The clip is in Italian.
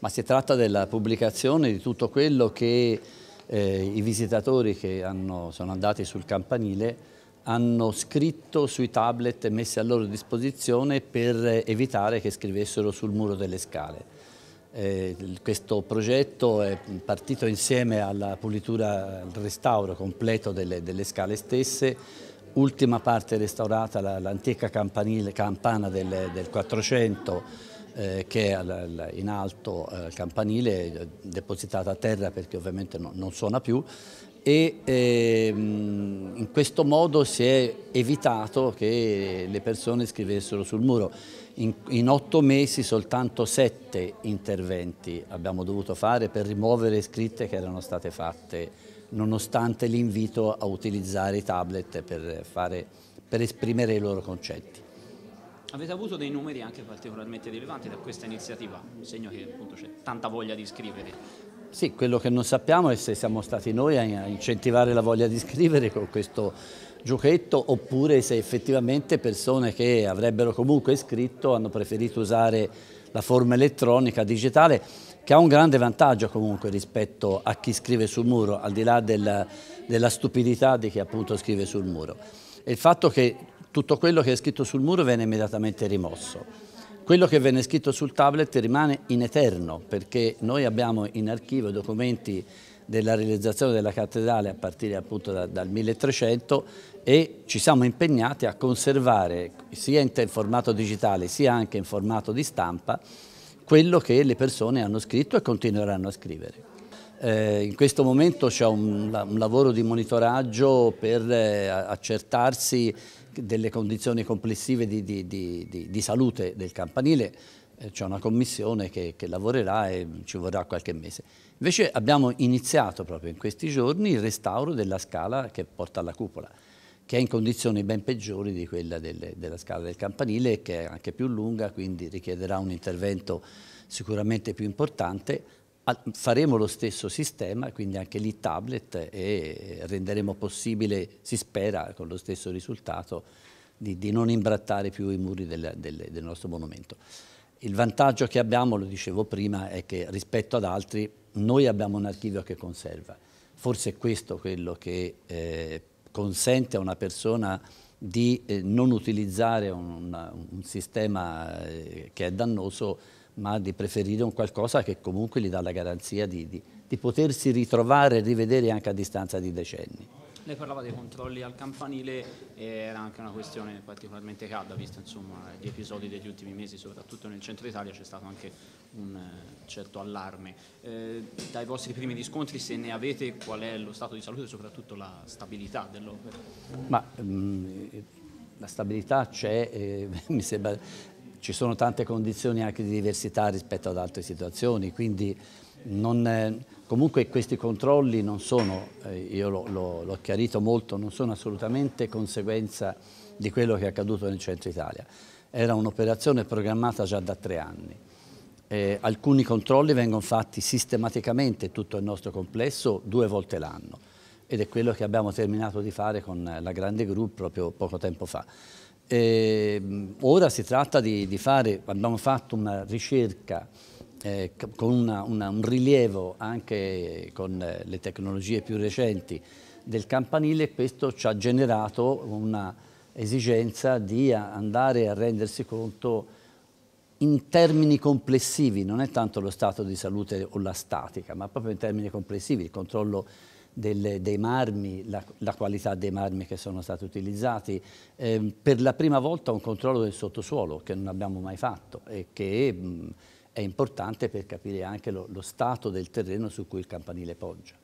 ma si tratta della pubblicazione di tutto quello che eh, i visitatori che hanno, sono andati sul campanile hanno scritto sui tablet messi a loro disposizione per evitare che scrivessero sul muro delle scale. Eh, questo progetto è partito insieme alla pulitura, al restauro completo delle, delle scale stesse, ultima parte restaurata l'antica la, campana del, del 400 eh, che è in alto eh, al campanile, eh, depositata a terra perché ovviamente no, non suona più e ehm, in questo modo si è evitato che le persone scrivessero sul muro. In, in, otto mesi soltanto sette interventi abbiamo dovuto fare per rimuovere scritte che erano state fatte, nonostante l'invito a utilizzare i tablet per, fare, per esprimere i loro concetti. Avete avuto dei numeri anche particolarmente rilevanti da questa iniziativa, un segno che appunto c'è tanta voglia di scrivere. Sì, quello che non sappiamo è se siamo stati noi a incentivare la voglia di scrivere con questo giochetto oppure se effettivamente persone che avrebbero comunque scritto hanno preferito usare la forma elettronica digitale che ha un grande vantaggio comunque rispetto a chi scrive sul muro, al di là del, della stupidità di chi appunto scrive sul muro. E il fatto che tutto quello che è scritto sul muro viene immediatamente rimosso. Quello che viene scritto sul tablet rimane in eterno perché noi abbiamo in archivo documenti della realizzazione della cattedrale a partire appunto da, dal 1300 e ci siamo impegnati a conservare sia in formato digitale sia anche in formato di stampa quello che le persone hanno scritto e continueranno a scrivere. Eh, in questo momento c'è un, un, lavoro di monitoraggio per eh, accertarsi delle condizioni complessive di, di, di, di salute del campanile, eh, c'è una commissione che, che, lavorerà e ci vorrà qualche mese. Invece abbiamo iniziato proprio in questi giorni il restauro della scala che porta alla cupola, che è in condizioni ben peggiori di quella delle, della scala del campanile, che è anche più lunga, quindi richiederà un intervento sicuramente più importante, faremo lo stesso sistema, quindi anche lì tablet e renderemo possibile, si spera con lo stesso risultato, di, di non imbrattare più i muri del, del, del nostro monumento. Il vantaggio che abbiamo, lo dicevo prima, è che rispetto ad altri noi abbiamo un archivio che conserva. Forse è questo quello che eh, consente a una persona di eh, non utilizzare un, un sistema eh, che è dannoso ma di preferire un qualcosa che comunque gli dà la garanzia di, di, di potersi ritrovare e rivedere anche a distanza di decenni. Lei parlava dei controlli al campanile era anche una questione particolarmente calda, visto insomma, gli episodi degli ultimi mesi, soprattutto nel centro Italia, c'è stato anche un eh, certo allarme. Eh, dai vostri primi riscontri, se ne avete, qual è lo stato di salute e soprattutto la stabilità dell'opera? Ma mh, mm, eh, la stabilità c'è, eh, mi sembra ci sono tante condizioni anche di diversità rispetto ad altre situazioni, quindi non, comunque questi controlli non sono, eh, io l'ho chiarito molto, non sono assolutamente conseguenza di quello che è accaduto nel centro Italia. Era un'operazione programmata già da tre anni. Eh, alcuni controlli vengono fatti sistematicamente tutto il nostro complesso due volte l'anno ed è quello che abbiamo terminato di fare con la Grande Group proprio poco tempo fa. E ehm, ora si tratta di, di, fare, abbiamo fatto una ricerca eh, con una, una, un rilievo anche con le tecnologie più recenti del campanile e questo ci ha generato un'esigenza di andare a rendersi conto in termini complessivi, non è tanto lo stato di salute o la statica, ma proprio in termini complessivi, il controllo delle, dei marmi, la, la, qualità dei marmi che sono stati utilizzati, eh, per la prima volta un controllo del sottosuolo che non abbiamo mai fatto e che mh, è importante per capire anche lo, lo stato del terreno su cui il campanile poggia.